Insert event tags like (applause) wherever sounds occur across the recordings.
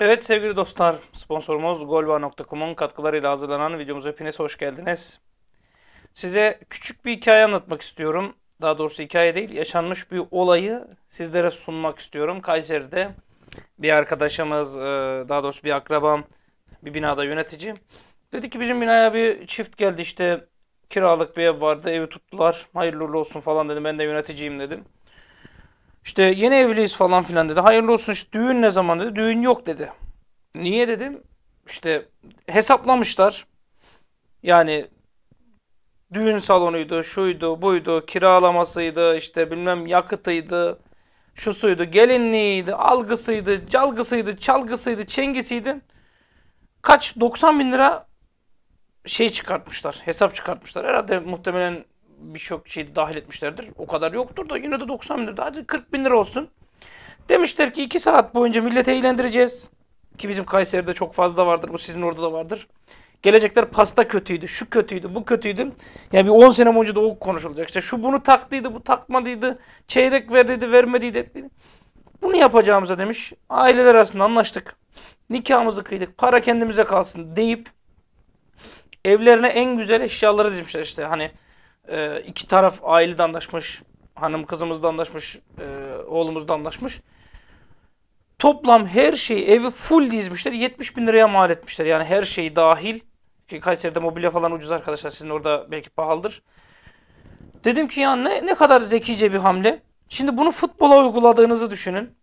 Evet sevgili dostlar, sponsorumuz golba.com'un katkılarıyla hazırlanan videomuza hepiniz hoş geldiniz. Size küçük bir hikaye anlatmak istiyorum. Daha doğrusu hikaye değil, yaşanmış bir olayı sizlere sunmak istiyorum. Kayseri'de bir arkadaşımız, e, daha doğrusu bir akrabam, bir binada yönetici. Dedi ki bizim binaya bir çift geldi işte kiralık bir ev vardı, evi tuttular. Hayırlı olsun falan dedim, ben de yöneticiyim dedim. İşte yeni evliyiz falan filan dedi. Hayırlı olsun işte düğün ne zaman dedi. Düğün yok dedi. Niye dedim? İşte hesaplamışlar. Yani düğün salonuydu, şuydu, buydu, kiralamasıydı, işte bilmem yakıtıydı, şu suydu, gelinliğiydi, algısıydı, calgısıydı, çalgısıydı, çengisiydi. Kaç? 90 bin lira şey çıkartmışlar, hesap çıkartmışlar. Herhalde muhtemelen birçok şey dahil etmişlerdir. O kadar yoktur da yine de 90 bin lira. Hadi 40 bin lira olsun. Demişler ki 2 saat boyunca millete eğlendireceğiz. Ki bizim Kayseri'de çok fazla vardır. Bu sizin orada da vardır. Gelecekler pasta kötüydü, şu kötüydü, bu kötüydü. Yani bir 10 sene önce de o konuşulacak. İşte şu bunu taktıydı, bu takmadıydı. Çeyrek verdiydi, vermediydi. Etmedi. Bunu yapacağımıza demiş. Aileler arasında anlaştık. Nikahımızı kıydık. Para kendimize kalsın deyip evlerine en güzel eşyaları dizmişler işte. Hani e, iki taraf aile de anlaşmış. Hanım kızımız da anlaşmış. E, oğlumuz da anlaşmış. Toplam her şeyi evi full dizmişler. 70 bin liraya mal etmişler. Yani her şeyi dahil. Ki Kayseri'de mobilya falan ucuz arkadaşlar. Sizin orada belki pahalıdır. Dedim ki ya ne, ne kadar zekice bir hamle. Şimdi bunu futbola uyguladığınızı düşünün.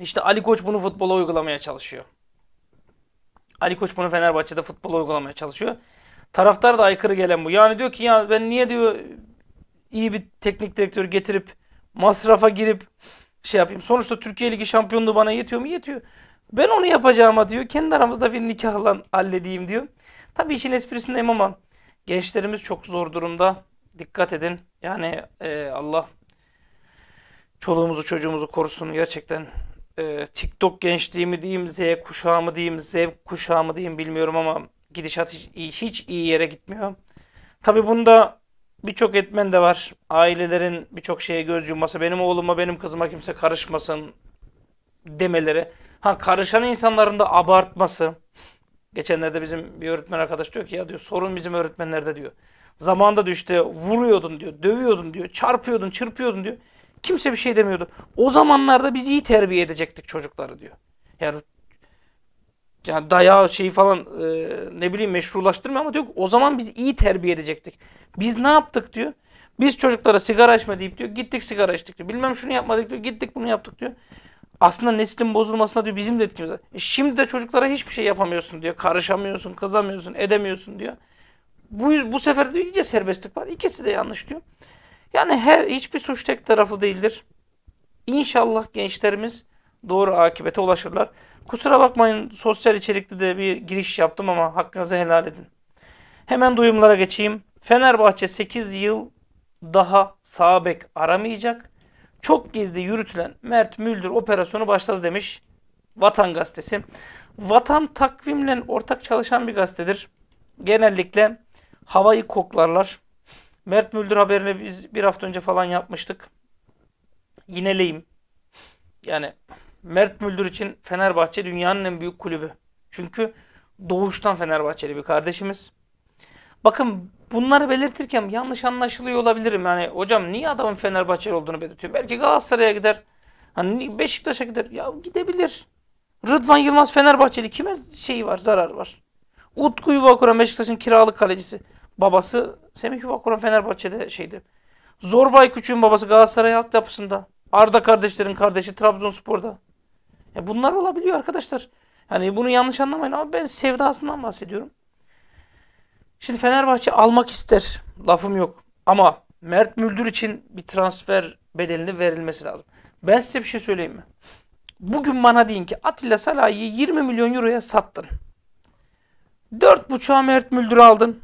İşte Ali Koç bunu futbola uygulamaya çalışıyor. Ali Koç bunu Fenerbahçe'de futbola uygulamaya çalışıyor. Taraftar da aykırı gelen bu. Yani diyor ki ya ben niye diyor iyi bir teknik direktör getirip masrafa girip şey yapayım. Sonuçta Türkiye Ligi şampiyonluğu bana yetiyor mu? Yetiyor. Ben onu yapacağıma diyor. Kendi aramızda bir nikahla halledeyim diyor. Tabii işin esprisindeyim ama gençlerimiz çok zor durumda. Dikkat edin. Yani e, Allah çoluğumuzu çocuğumuzu korusun. Gerçekten e, TikTok gençliği mi diyeyim, Z kuşağı mı diyeyim, Z kuşağı mı diyeyim bilmiyorum ama Gidişat hiç, hiç iyi yere gitmiyor. Tabi bunda birçok etmen de var. Ailelerin birçok şeye göz yumması, benim oğluma, benim kızıma kimse karışmasın demeleri. Ha karışan insanların da abartması. Geçenlerde bizim bir öğretmen arkadaş diyor ki ya diyor sorun bizim öğretmenlerde diyor. Zamanında diyor vuruyordun diyor, dövüyordun diyor, çarpıyordun, çırpıyordun diyor. Kimse bir şey demiyordu. O zamanlarda biz iyi terbiye edecektik çocukları diyor. Yani yani dayağı şeyi falan e, ne bileyim meşrulaştırmıyor ama diyor o zaman biz iyi terbiye edecektik. Biz ne yaptık diyor. Biz çocuklara sigara içme deyip diyor gittik sigara içtik diyor. Bilmem şunu yapmadık diyor gittik bunu yaptık diyor. Aslında neslin bozulmasına diyor bizim de etkimiz var. E şimdi de çocuklara hiçbir şey yapamıyorsun diyor. Karışamıyorsun, kızamıyorsun, edemiyorsun diyor. Bu, bu sefer de iyice serbestlik var. İkisi de yanlış diyor. Yani her hiçbir suç tek taraflı değildir. İnşallah gençlerimiz doğru akibete ulaşırlar. Kusura bakmayın sosyal içerikli de bir giriş yaptım ama hakkınızı helal edin. Hemen duyumlara geçeyim. Fenerbahçe 8 yıl daha sağ aramayacak. Çok gizli yürütülen Mert Müldür operasyonu başladı demiş Vatan Gazetesi. Vatan takvimle ortak çalışan bir gazetedir. Genellikle havayı koklarlar. Mert Müldür haberini biz bir hafta önce falan yapmıştık. Yineleyim. Yani Mert Müldür için Fenerbahçe dünyanın en büyük kulübü. Çünkü doğuştan Fenerbahçeli bir kardeşimiz. Bakın bunları belirtirken yanlış anlaşılıyor olabilirim. Yani hocam niye adamın Fenerbahçeli olduğunu belirtiyor? Belki Galatasaray'a gider. Hani Beşiktaş'a gider. Ya gidebilir. Rıdvan Yılmaz Fenerbahçeli kime şey var, zarar var. Utku Yuvakuran Beşiktaş'ın kiralık kalecisi. Babası Semih Yuvakuran Fenerbahçe'de şeydi. Zorbay Küçük'ün babası Galatasaray alt yapısında. Arda kardeşlerin kardeşi Trabzonspor'da. Ya bunlar olabiliyor arkadaşlar. Hani bunu yanlış anlamayın ama ben sevdasından bahsediyorum. Şimdi Fenerbahçe almak ister. Lafım yok. Ama Mert Müldür için bir transfer bedelini verilmesi lazım. Ben size bir şey söyleyeyim mi? Bugün bana deyin ki Atilla Salah'ı 20 milyon euroya sattın. 4.5'a Mert Müldür aldın.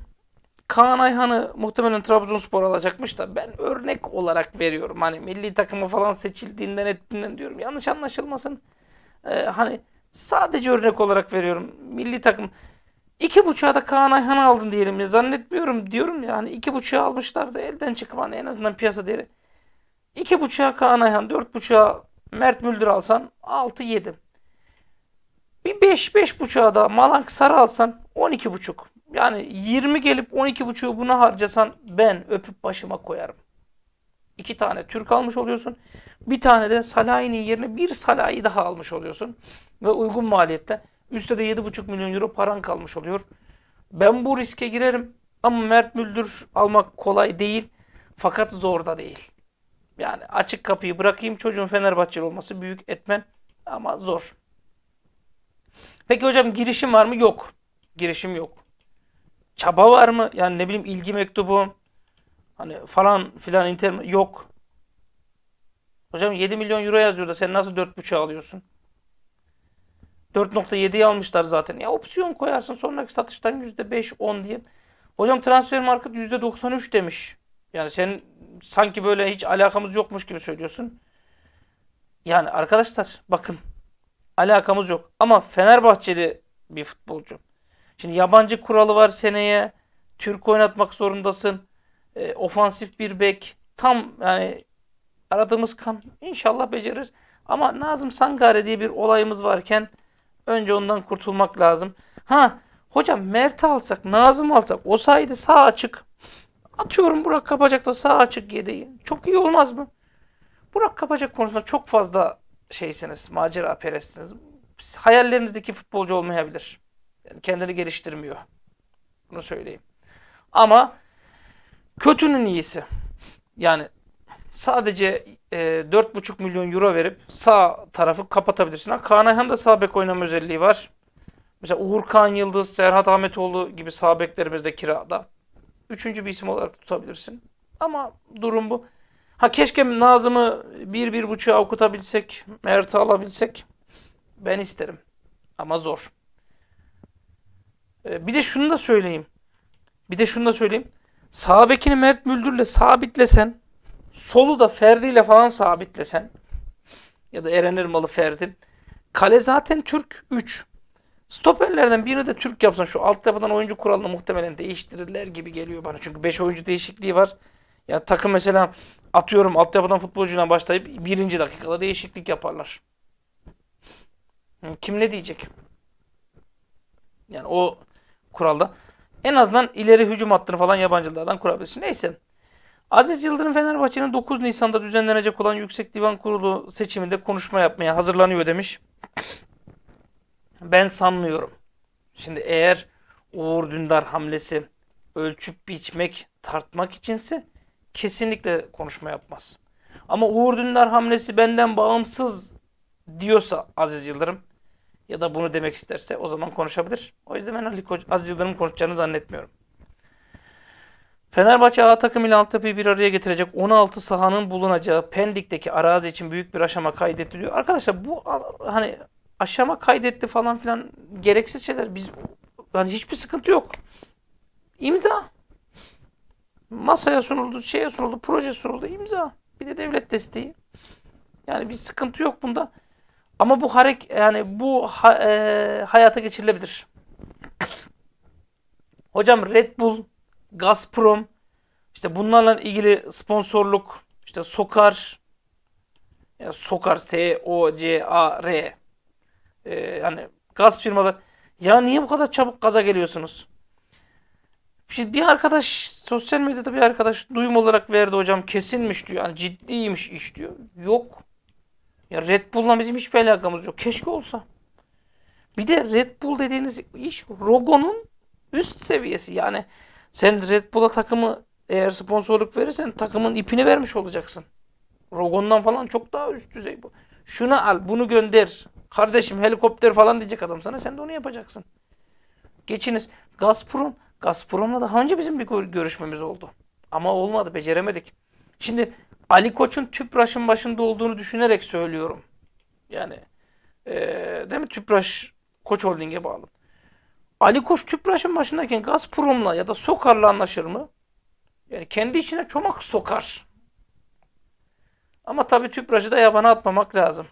Kaan Ayhan'ı muhtemelen Trabzonspor alacakmış da ben örnek olarak veriyorum. Hani milli takımı falan seçildiğinden ettiğinden diyorum. Yanlış anlaşılmasın e, hani sadece örnek olarak veriyorum. Milli takım iki buçuğa da Kaan Ayhan aldın diyelim ya. Zannetmiyorum diyorum ya. Hani iki buçuğa almışlardı. Elden çıkıp hani en azından piyasa değeri. İki buçuğa Kaan Ayhan, dört buçuğa Mert Müldür alsan altı yedi. Bir beş, beş buçuğa da Malank Sarı alsan on iki buçuk. Yani 20 gelip 12 buçuğu buna harcasan ben öpüp başıma koyarım iki tane Türk almış oluyorsun. Bir tane de salayinin yerine bir Salahi daha almış oluyorsun. Ve uygun maliyette. Üstte de 7,5 milyon euro paran kalmış oluyor. Ben bu riske girerim. Ama Mert Müldür almak kolay değil. Fakat zor da değil. Yani açık kapıyı bırakayım çocuğun Fenerbahçeli olması büyük etmen ama zor. Peki hocam girişim var mı? Yok. Girişim yok. Çaba var mı? Yani ne bileyim ilgi mektubu, Hani falan filan inter yok. Hocam 7 milyon euro yazıyor da sen nasıl 4.5'e alıyorsun? 4.7'yi almışlar zaten. Ya opsiyon koyarsın sonraki satıştan %5-10 diye. Hocam transfer market %93 demiş. Yani sen sanki böyle hiç alakamız yokmuş gibi söylüyorsun. Yani arkadaşlar bakın alakamız yok. Ama Fenerbahçeli bir futbolcu. Şimdi yabancı kuralı var seneye. Türk oynatmak zorundasın e, ofansif bir bek tam yani aradığımız kan inşallah beceririz. Ama Nazım Sangare diye bir olayımız varken önce ondan kurtulmak lazım. Ha hocam Mert alsak Nazım alsak o sayede sağ açık atıyorum Burak Kapacak da sağ açık yedeği. Çok iyi olmaz mı? Burak Kapacak konusunda çok fazla şeysiniz, macera perestsiniz. Hayallerinizdeki futbolcu olmayabilir. Yani kendini geliştirmiyor. Bunu söyleyeyim. Ama Kötünün iyisi. Yani sadece e, 4,5 milyon euro verip sağ tarafı kapatabilirsin. Ha, Kaan Ayhan da sağ bek oynama özelliği var. Mesela Uğur Kan Yıldız, Serhat Ahmetoğlu gibi sağ beklerimiz de kirada. Üçüncü bir isim olarak tutabilirsin. Ama durum bu. Ha keşke Nazım'ı bir, bir buçuğa okutabilsek, Mert'i alabilsek. Ben isterim. Ama zor. E, bir de şunu da söyleyeyim. Bir de şunu da söyleyeyim sağ bekini Mert Müldür'le sabitlesen, solu da Ferdi'yle falan sabitlesen ya da Eren Irmalı Ferdi. Kale zaten Türk 3. Stoperlerden birini de Türk yapsan şu altyapıdan oyuncu kuralını muhtemelen değiştirirler gibi geliyor bana. Çünkü 5 oyuncu değişikliği var. Ya takım mesela atıyorum altyapıdan futbolcuyla başlayıp birinci dakikada değişiklik yaparlar. Kim ne diyecek? Yani o kuralda. En azından ileri hücum hattını falan yabancılardan kurabilirsin. Neyse. Aziz Yıldırım Fenerbahçe'nin 9 Nisan'da düzenlenecek olan Yüksek Divan Kurulu seçiminde konuşma yapmaya hazırlanıyor demiş. Ben sanmıyorum. Şimdi eğer Uğur Dündar hamlesi ölçüp biçmek, tartmak içinse kesinlikle konuşma yapmaz. Ama Uğur Dündar hamlesi benden bağımsız diyorsa Aziz Yıldırım ya da bunu demek isterse o zaman konuşabilir. O yüzden ben Ali Koç, Aziz Yıldırım konuşacağını zannetmiyorum. Fenerbahçe A takım ile alt bir araya getirecek 16 sahanın bulunacağı Pendik'teki arazi için büyük bir aşama kaydettiliyor. Arkadaşlar bu hani aşama kaydetti falan filan gereksiz şeyler. Biz yani hiçbir sıkıntı yok. İmza. Masaya sunuldu, şeye sunuldu, proje sunuldu, imza. Bir de devlet desteği. Yani bir sıkıntı yok bunda. Ama bu harek yani bu ha, e, hayata geçirilebilir. (coughs) Hocam Red Bull, Gazprom işte bunlarla ilgili sponsorluk işte Sokar yani Sokar S O C A R ee, yani gaz firmalar ya niye bu kadar çabuk gaza geliyorsunuz? Şimdi bir arkadaş sosyal medyada bir arkadaş duyum olarak verdi hocam kesinmiş diyor. Yani ciddiymiş iş diyor. Yok. Ya Red Bull'la bizim hiçbir alakamız yok. Keşke olsa. Bir de Red Bull dediğiniz iş Rogo'nun üst seviyesi. Yani sen Red Bull'a takımı eğer sponsorluk verirsen takımın ipini vermiş olacaksın. Rogon'dan falan çok daha üst düzey bu. Şunu al, bunu gönder. Kardeşim helikopter falan diyecek adam sana. Sen de onu yapacaksın. Geçiniz. Gazprom. Gazprom'la daha önce bizim bir görüşmemiz oldu. Ama olmadı. Beceremedik. Şimdi Ali Koç'un TÜPRAŞ'ın başında olduğunu düşünerek söylüyorum. Yani e, değil mi TÜPRAŞ Koç Holding'e bağlı. Ali Koç TÜPRAŞ'ın başındayken Gazprom'la ya da Sokar'la anlaşır mı? Yani kendi içine çomak sokar. Ama tabii TÜPRAŞ'ı da yabana atmamak lazım.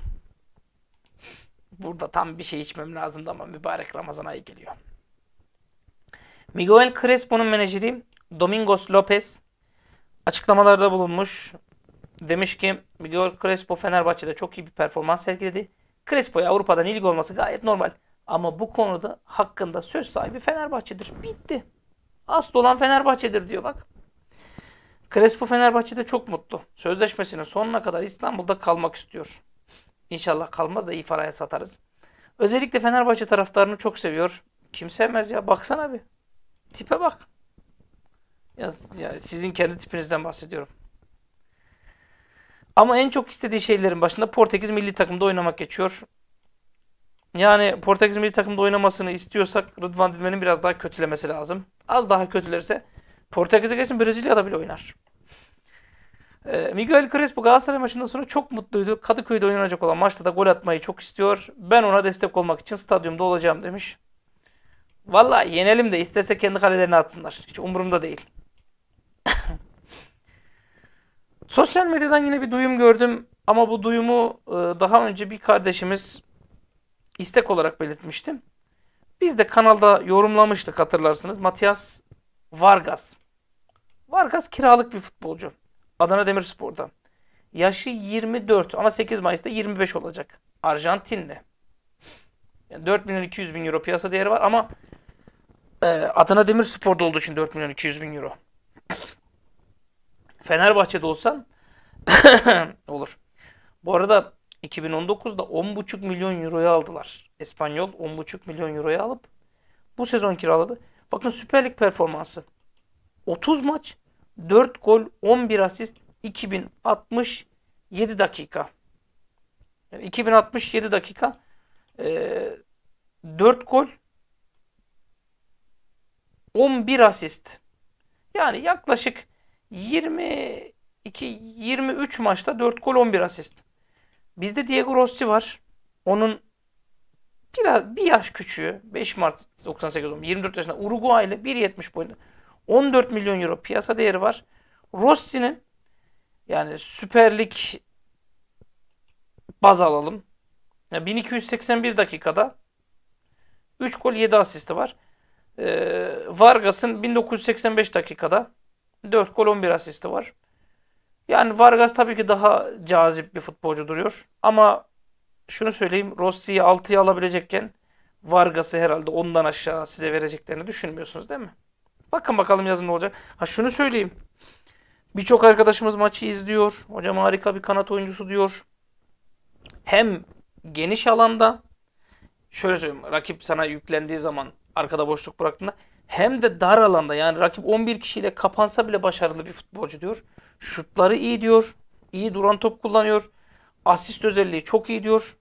Burada tam bir şey içmem lazımdı ama mübarek Ramazan ayı geliyor. Miguel Crespo'nun menajeri Domingos Lopez açıklamalarda bulunmuş demiş ki Miguel Crespo Fenerbahçe'de çok iyi bir performans sergiledi. Crespo'ya Avrupa'dan ilgi olması gayet normal. Ama bu konuda hakkında söz sahibi Fenerbahçe'dir. Bitti. Asıl olan Fenerbahçe'dir diyor bak. Crespo Fenerbahçe'de çok mutlu. Sözleşmesinin sonuna kadar İstanbul'da kalmak istiyor. İnşallah kalmaz da iyi paraya satarız. Özellikle Fenerbahçe taraftarını çok seviyor. Kim sevmez ya? Baksana bir. Tipe bak. Ya, ya sizin kendi tipinizden bahsediyorum. Ama en çok istediği şeylerin başında Portekiz milli takımda oynamak geçiyor. Yani Portekiz milli takımda oynamasını istiyorsak Rıdvan Dilmen'in biraz daha kötülemesi lazım. Az daha kötülerse Portekiz'e geçin Brezilya'da bile oynar. E, Miguel Crespo Galatasaray maçından sonra çok mutluydu. Kadıköy'de oynanacak olan maçta da gol atmayı çok istiyor. Ben ona destek olmak için stadyumda olacağım demiş. Valla yenelim de isterse kendi kalelerine atsınlar. Hiç umurumda değil. (laughs) Sosyal medyadan yine bir duyum gördüm ama bu duyumu e, daha önce bir kardeşimiz istek olarak belirtmiştim. Biz de kanalda yorumlamıştık hatırlarsınız. Matias Vargas. Vargas kiralık bir futbolcu. Adana Demirspor'da. Yaşı 24 ama 8 Mayıs'ta 25 olacak. Arjantinli. Yani 4 milyon 200 bin euro piyasa değeri var ama e, Adana Demirspor'da olduğu için 4 milyon 200 bin euro. Fenerbahçe'de olsan (coughs) olur. Bu arada 2019'da 10,5 milyon euroya aldılar. İspanyol 10,5 milyon euroya alıp bu sezon kiraladı. Bakın Süper Lig performansı. 30 maç, 4 gol, 11 asist, 2067 dakika. 2067 dakika. E, 4 gol, 11 asist. Yani yaklaşık 22 23 maçta 4 gol 11 asist. Bizde Diego Rossi var. Onun biraz bir yaş küçüğü 5 Mart 98 olmuş. 24 yaşında Uruguaylı 1.70 boyunda. 14 milyon euro piyasa değeri var. Rossi'nin yani Süper Lig baz alalım. Yani 1281 dakikada 3 gol 7 asisti var. Ee, Vargas'ın 1985 dakikada 4 gol 11 asisti var. Yani Vargas tabii ki daha cazip bir futbolcu duruyor. Ama şunu söyleyeyim Rossi'yi 6'ya alabilecekken Vargas'ı herhalde ondan aşağı size vereceklerini düşünmüyorsunuz değil mi? Bakın bakalım yazın ne olacak. Ha şunu söyleyeyim. Birçok arkadaşımız maçı izliyor. Hocam harika bir kanat oyuncusu diyor. Hem geniş alanda şöyle söyleyeyim. Rakip sana yüklendiği zaman arkada boşluk bıraktığında hem de dar alanda yani rakip 11 kişiyle kapansa bile başarılı bir futbolcu diyor. Şutları iyi diyor. İyi duran top kullanıyor. Asist özelliği çok iyi diyor.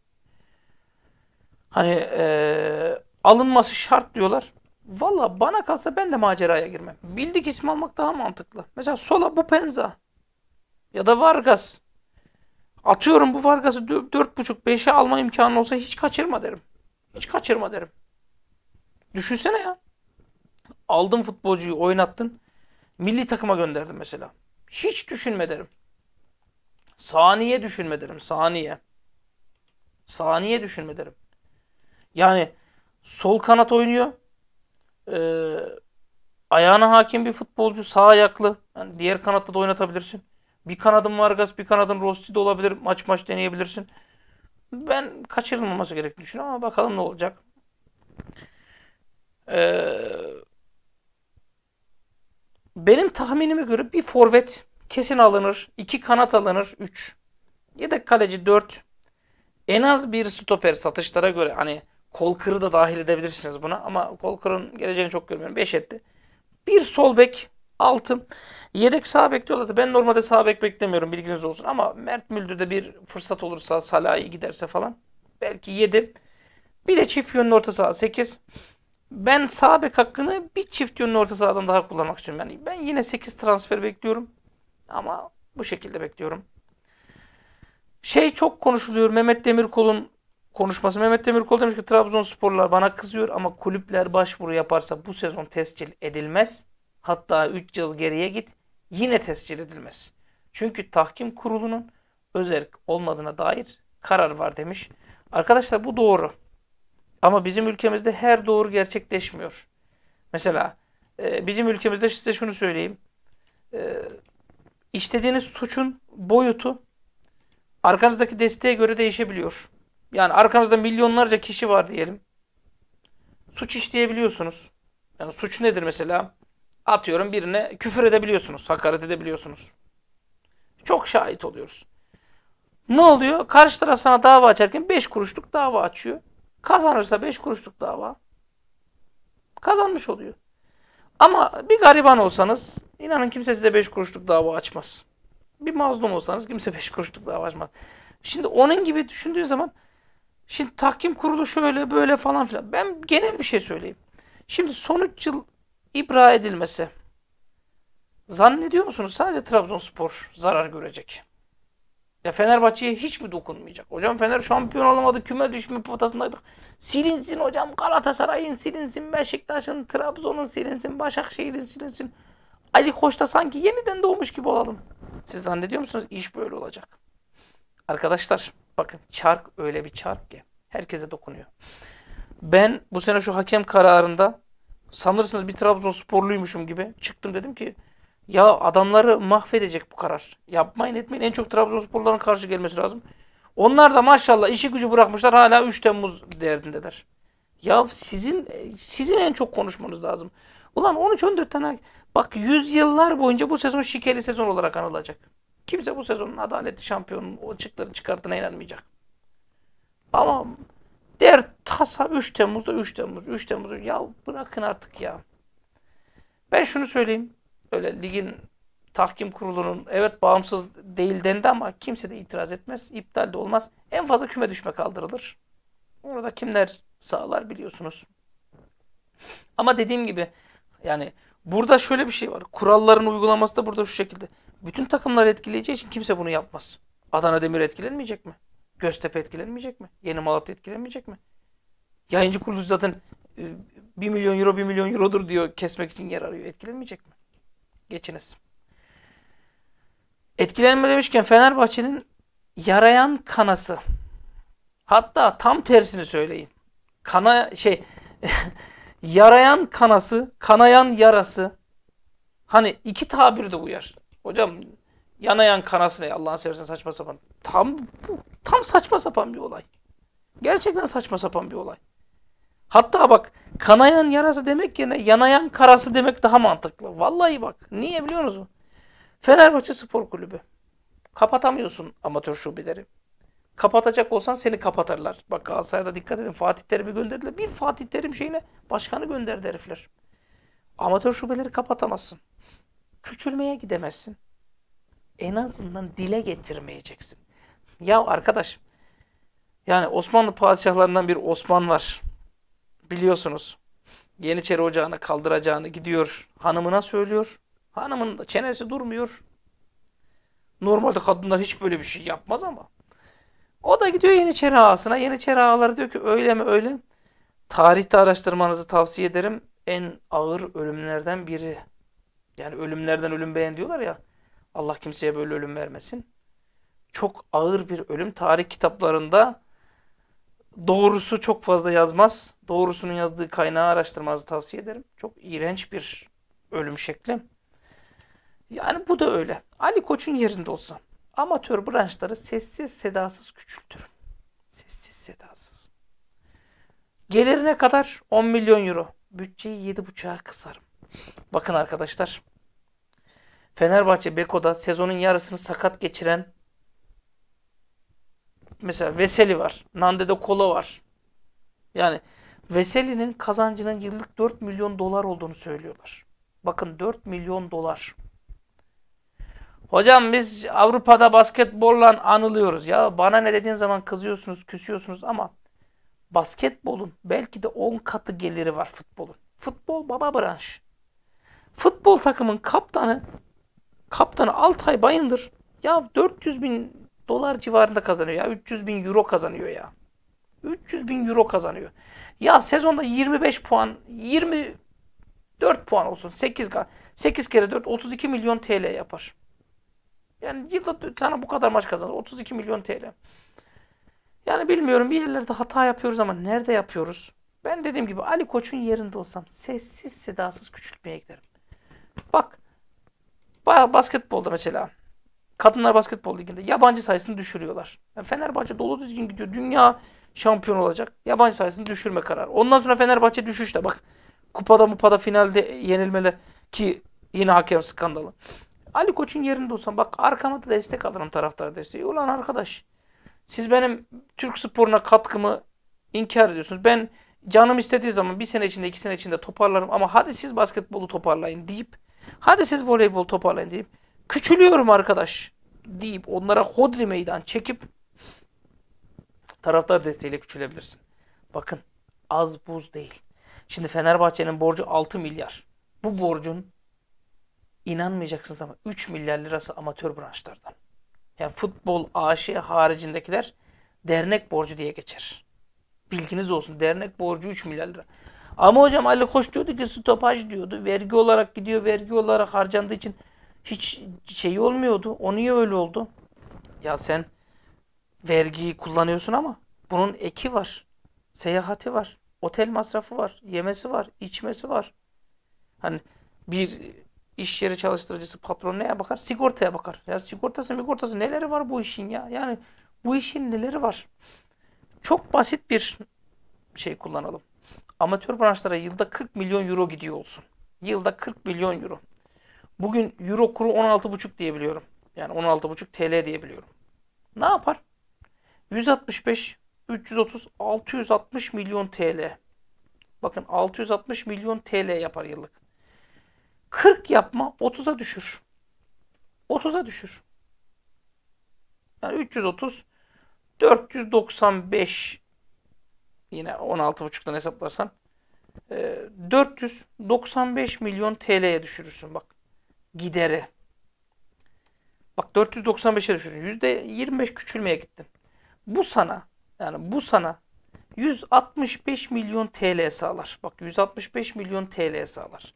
Hani e, alınması şart diyorlar. Valla bana kalsa ben de maceraya girmem. Bildik isim almak daha mantıklı. Mesela Sola bu Penza. Ya da Vargas. Atıyorum bu Vargas'ı 4.5-5'e alma imkanı olsa hiç kaçırma derim. Hiç kaçırma derim. Düşünsene ya aldın futbolcuyu oynattın. Milli takıma gönderdin mesela. Hiç düşünme derim. Saniye düşünme derim. Saniye. Saniye düşünme derim. Yani sol kanat oynuyor. Ee, ayağına hakim bir futbolcu. Sağ ayaklı. Yani diğer kanatta da oynatabilirsin. Bir kanadın Vargas, bir kanadın Rosti de olabilir. Maç maç deneyebilirsin. Ben kaçırılmaması gerektiğini düşünüyorum ama bakalım ne olacak. Ee, benim tahminime göre bir forvet kesin alınır. iki kanat alınır. Üç. Yedek kaleci dört. En az bir stoper satışlara göre hani kol kırı da dahil edebilirsiniz buna ama kol kırın geleceğini çok görmüyorum. beş etti. Bir sol bek altım. Yedek sağ bek diyorlar da ben normalde sağ bek beklemiyorum bilginiz olsun ama Mert Müldür'de bir fırsat olursa Salah'ı giderse falan belki 7. Bir de çift yönlü orta saha 8. Ben sağ bek hakkını bir çift yönlü orta sahadan daha kullanmak istiyorum ben ben yine 8 transfer bekliyorum. Ama bu şekilde bekliyorum. Şey çok konuşuluyor. Mehmet Demirkol'un konuşması. Mehmet Demirkol demiş ki Trabzonsporlar bana kızıyor ama kulüpler başvuru yaparsa bu sezon tescil edilmez. Hatta 3 yıl geriye git yine tescil edilmez. Çünkü tahkim kurulunun özerk olmadığına dair karar var demiş. Arkadaşlar bu doğru. Ama bizim ülkemizde her doğru gerçekleşmiyor. Mesela e, bizim ülkemizde size şunu söyleyeyim. E, işlediğiniz suçun boyutu arkanızdaki desteğe göre değişebiliyor. Yani arkanızda milyonlarca kişi var diyelim. Suç işleyebiliyorsunuz. Yani suç nedir mesela? Atıyorum birine küfür edebiliyorsunuz, hakaret edebiliyorsunuz. Çok şahit oluyoruz. Ne oluyor? Karşı taraf sana dava açarken 5 kuruşluk dava açıyor. Kazanırsa beş kuruşluk dava kazanmış oluyor. Ama bir gariban olsanız inanın kimse size beş kuruşluk dava açmaz. Bir mazlum olsanız kimse (laughs) beş kuruşluk dava açmaz. Şimdi onun gibi düşündüğün zaman şimdi tahkim kurulu şöyle böyle falan filan. Ben genel bir şey söyleyeyim. Şimdi son sonuç yıl ibra edilmesi zannediyor musunuz sadece Trabzonspor zarar görecek? Ya Fenerbahçe'ye hiç mi dokunmayacak? Hocam Fener şampiyon olamadı, küme düşme potasındaydık. Silinsin hocam Galatasaray'ın silinsin, Beşiktaş'ın, Trabzon'un silinsin, Başakşehir'in silinsin. Ali Koç'ta sanki yeniden doğmuş gibi olalım. Siz zannediyor musunuz iş böyle olacak? Arkadaşlar bakın çark öyle bir çark ki herkese dokunuyor. Ben bu sene şu hakem kararında sanırsınız bir Trabzonsporluymuşum gibi çıktım dedim ki ya adamları mahvedecek bu karar. Yapmayın etmeyin. En çok Trabzonsporların karşı gelmesi lazım. Onlar da maşallah işi gücü bırakmışlar hala 3 Temmuz değerindeler. Ya sizin e, sizin en çok konuşmanız lazım. Ulan 13-14 tane bak yüzyıllar boyunca bu sezon şikeli sezon olarak anılacak. Kimse bu sezonun adaletli şampiyonun o çıkları çıkarttığına inanmayacak. Ama der tasa 3 Temmuz'da 3 Temmuz 3 Temmuz ya bırakın artık ya. Ben şunu söyleyeyim. Öyle ligin tahkim kurulunun evet bağımsız değil dendi ama kimse de itiraz etmez. iptal de olmaz. En fazla küme düşme kaldırılır. Orada kimler sağlar biliyorsunuz. Ama dediğim gibi yani burada şöyle bir şey var. Kuralların uygulaması da burada şu şekilde. Bütün takımları etkileyeceği için kimse bunu yapmaz. Adana Demir etkilenmeyecek mi? Göztepe etkilenmeyecek mi? Yeni Malatya etkilenmeyecek mi? Yayıncı kuruluş zaten 1 e, milyon euro 1 milyon eurodur diyor kesmek için yer arıyor. Etkilenmeyecek mi? Geçiniz. Etkilenme demişken Fenerbahçe'nin yarayan kanası. Hatta tam tersini söyleyeyim. Kana şey (laughs) yarayan kanası, kanayan yarası. Hani iki tabir de uyar. Hocam yanayan kanası ne? Allah'ın seversen saçma sapan. Tam tam saçma sapan bir olay. Gerçekten saçma sapan bir olay. Hatta bak kanayan yarası demek yerine yanayan karası demek daha mantıklı. Vallahi bak. Niye biliyor musun? Fenerbahçe Spor Kulübü. Kapatamıyorsun amatör şubeleri. Kapatacak olsan seni kapatarlar. Bak Galatasaray'da dikkat edin Fatih Terim'i gönderdiler. Bir Fatih Terim şeyine başkanı gönderdi herifler. Amatör şubeleri kapatamazsın. Küçülmeye gidemezsin. En azından dile getirmeyeceksin. Ya arkadaş yani Osmanlı padişahlarından bir Osman var biliyorsunuz Yeniçeri Ocağı'nı kaldıracağını gidiyor hanımına söylüyor. Hanımın da çenesi durmuyor. Normalde kadınlar hiç böyle bir şey yapmaz ama. O da gidiyor Yeniçeri Ağası'na. Yeniçeri Ağaları diyor ki öyle mi öyle. Tarihte araştırmanızı tavsiye ederim. En ağır ölümlerden biri. Yani ölümlerden ölüm beğen diyorlar ya. Allah kimseye böyle ölüm vermesin. Çok ağır bir ölüm. Tarih kitaplarında doğrusu çok fazla yazmaz. Doğrusunun yazdığı kaynağı araştırmanızı tavsiye ederim. Çok iğrenç bir ölüm şekli. Yani bu da öyle. Ali Koç'un yerinde olsam amatör branşları sessiz sedasız küçültürüm. Sessiz sedasız. Gelirine kadar 10 milyon euro. Bütçeyi 7,5'a kısarım. Bakın arkadaşlar. Fenerbahçe Beko'da sezonun yarısını sakat geçiren mesela Veseli var. Nande'de Kola var. Yani Veseli'nin kazancının yıllık 4 milyon dolar olduğunu söylüyorlar. Bakın 4 milyon dolar. Hocam biz Avrupa'da basketbolla anılıyoruz. Ya bana ne dediğin zaman kızıyorsunuz, küsüyorsunuz ama basketbolun belki de 10 katı geliri var futbolun. Futbol baba branş. Futbol takımın kaptanı kaptanı Altay Bayındır. Ya 400 bin dolar civarında kazanıyor ya. 300 bin euro kazanıyor ya. 300 bin euro kazanıyor. Ya sezonda 25 puan, 24 puan olsun. 8, 8 kere 4, 32 milyon TL yapar. Yani yılda sana bu kadar maç kazanır. 32 milyon TL. Yani bilmiyorum bir yerlerde hata yapıyoruz ama nerede yapıyoruz? Ben dediğim gibi Ali Koç'un yerinde olsam sessiz sedasız küçültmeye giderim. Bak basketbolda mesela kadınlar basketbol liginde yabancı sayısını düşürüyorlar. Yani Fenerbahçe dolu düzgün gidiyor. Dünya şampiyon olacak. Yabancı sayısını düşürme kararı. Ondan sonra Fenerbahçe düşüşte bak. Kupada mupada finalde yenilmeli ki yine hakem skandalı. Ali Koç'un yerinde olsam bak arkama da destek alırım taraftar desteği. Ulan arkadaş siz benim Türk sporuna katkımı inkar ediyorsunuz. Ben canım istediği zaman bir sene içinde iki sene içinde toparlarım ama hadi siz basketbolu toparlayın deyip hadi siz voleybolu toparlayın deyip küçülüyorum arkadaş deyip onlara hodri meydan çekip taraftar desteğiyle küçülebilirsin. Bakın az buz değil. Şimdi Fenerbahçe'nin borcu 6 milyar. Bu borcun inanmayacaksınız ama 3 milyar lirası amatör branşlardan. Yani futbol AŞ haricindekiler dernek borcu diye geçer. Bilginiz olsun dernek borcu 3 milyar lira. Ama hocam Ali Koç diyordu ki stopaj diyordu. Vergi olarak gidiyor, vergi olarak harcandığı için hiç şey olmuyordu. O niye öyle oldu? Ya sen vergiyi kullanıyorsun ama bunun eki var, seyahati var, otel masrafı var, yemesi var, içmesi var. Hani bir iş yeri çalıştırıcısı patron neye bakar? Sigortaya bakar. Ya sigortası, sigortası neleri var bu işin ya? Yani bu işin neleri var? Çok basit bir şey kullanalım. Amatör branşlara yılda 40 milyon euro gidiyor olsun. Yılda 40 milyon euro. Bugün euro kuru 16,5 diye biliyorum. Yani 16,5 TL diye biliyorum. Ne yapar? 165, 330, 660 milyon TL. Bakın 660 milyon TL yapar yıllık. 40 yapma 30'a düşür. 30'a düşür. Yani 330 495 yine 16.5'dan hesaplarsan 495 e, milyon TL'ye düşürürsün bak. Gideri. Bak 495'e düşürürsün. %25 küçülmeye gittin. Bu sana yani bu sana 165 milyon TL sağlar. Bak 165 milyon TL sağlar.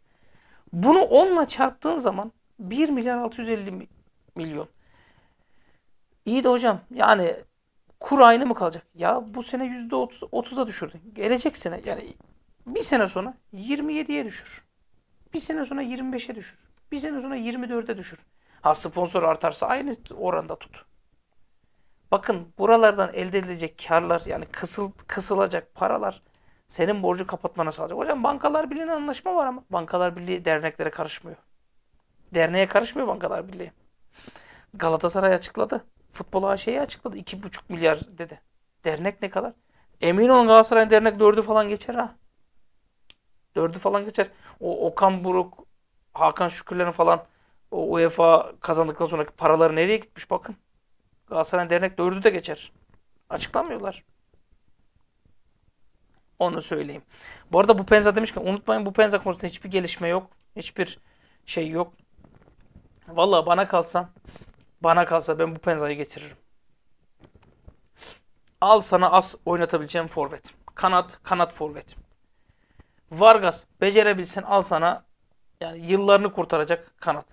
Bunu 10'la çarptığın zaman 1 milyar 650 milyon. İyi de hocam yani kur aynı mı kalacak? Ya bu sene %30'a düşürdün. Gelecek sene yani bir sene sonra 27'ye düşür. Bir sene sonra 25'e düşür. Bir sene sonra 24'e düşür. Ha sponsor artarsa aynı oranda tut. Bakın buralardan elde edilecek karlar yani kısıl, kısılacak paralar senin borcu kapatmana sağlayacak. Hocam bankalar birliğine anlaşma var ama bankalar birliği derneklere karışmıyor. Derneğe karışmıyor bankalar birliği. Galatasaray açıkladı. Futbol AŞ'yi açıkladı. 2,5 milyar dedi. Dernek ne kadar? Emin olun Galatasaray dernek dördü falan geçer ha. Dördü falan geçer. O Okan Buruk, Hakan Şükürler'in falan o UEFA kazandıktan sonraki paraları nereye gitmiş bakın. Galatasaray Dernek 4'ü de geçer. Açıklamıyorlar. Onu söyleyeyim. Bu arada bu penza demişken unutmayın bu penza konusunda hiçbir gelişme yok. Hiçbir şey yok. Vallahi bana kalsa bana kalsa ben bu penzayı getiririm. Al sana as oynatabileceğim forvet. Kanat, kanat forvet. Vargas becerebilsen al sana yani yıllarını kurtaracak kanat.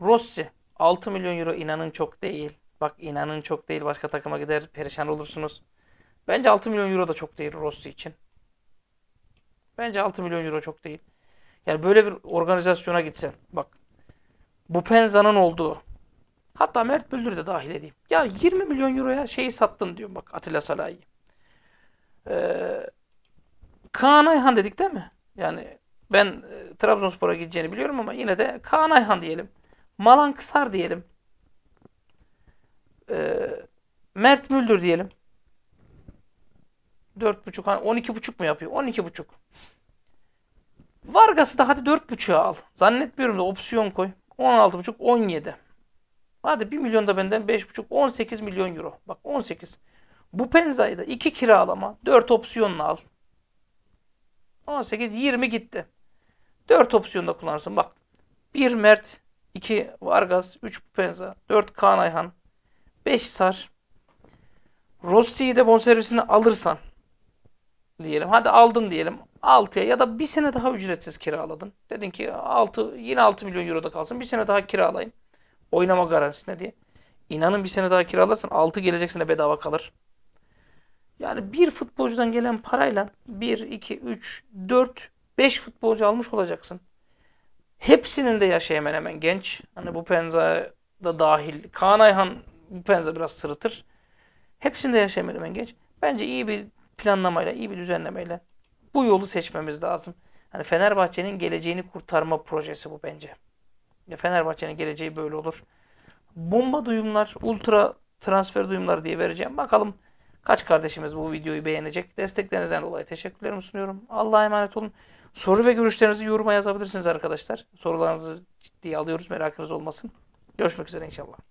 Rossi 6 milyon euro inanın çok değil. Bak inanın çok değil başka takıma gider perişan olursunuz. Bence 6 milyon euro da çok değil Rossi için. Bence 6 milyon euro çok değil. Yani böyle bir organizasyona gitsen bak bu Penza'nın olduğu hatta Mert Büldür de dahil edeyim. Ya 20 milyon euroya şeyi sattın diyorum bak Atilla Salah'ı. Ee, Kaan Ayhan dedik değil mi? Yani ben e, Trabzonspor'a gideceğini biliyorum ama yine de Kaan Ayhan diyelim. Malan Kısar diyelim e, Mert Müldür diyelim. 4.5 hani 12.5 mu yapıyor? 12.5. Vargas'ı da hadi 4.5'a al. Zannetmiyorum da opsiyon koy. 16.5 17. Hadi 1 milyon da benden 5.5 18 milyon euro. Bak 18. Bu Penza'yı da 2 kiralama 4 opsiyonla al. 18 20 gitti. 4 opsiyonda kullanırsın bak. 1 Mert, 2 Vargas, 3 Penza, 4 Kaan Ayhan, 5 sar. Rossi'yi de bonservisini alırsan diyelim. Hadi aldın diyelim. 6'ya ya da bir sene daha ücretsiz kiraladın. Dedin ki 6 yine 6 milyon euroda kalsın. Bir sene daha kiralayayım. Oynama garantisine diye. İnanın bir sene daha kiralarsan 6 gelecek bedava kalır. Yani bir futbolcudan gelen parayla 1, 2, 3, 4, 5 futbolcu almış olacaksın. Hepsinin de yaşı hemen hemen genç. Hani bu Penza da dahil. Kaan Ayhan bu penze biraz sırıtır. Hepsinde yaşayamadım en genç. Bence iyi bir planlamayla, iyi bir düzenlemeyle bu yolu seçmemiz lazım. Hani Fenerbahçe'nin geleceğini kurtarma projesi bu bence. Fenerbahçe'nin geleceği böyle olur. Bomba duyumlar, ultra transfer duyumları diye vereceğim. Bakalım kaç kardeşimiz bu videoyu beğenecek. Desteklerinizden dolayı teşekkürlerimi sunuyorum. Allah'a emanet olun. Soru ve görüşlerinizi yoruma yazabilirsiniz arkadaşlar. Sorularınızı ciddiye alıyoruz. Merakınız olmasın. Görüşmek üzere inşallah.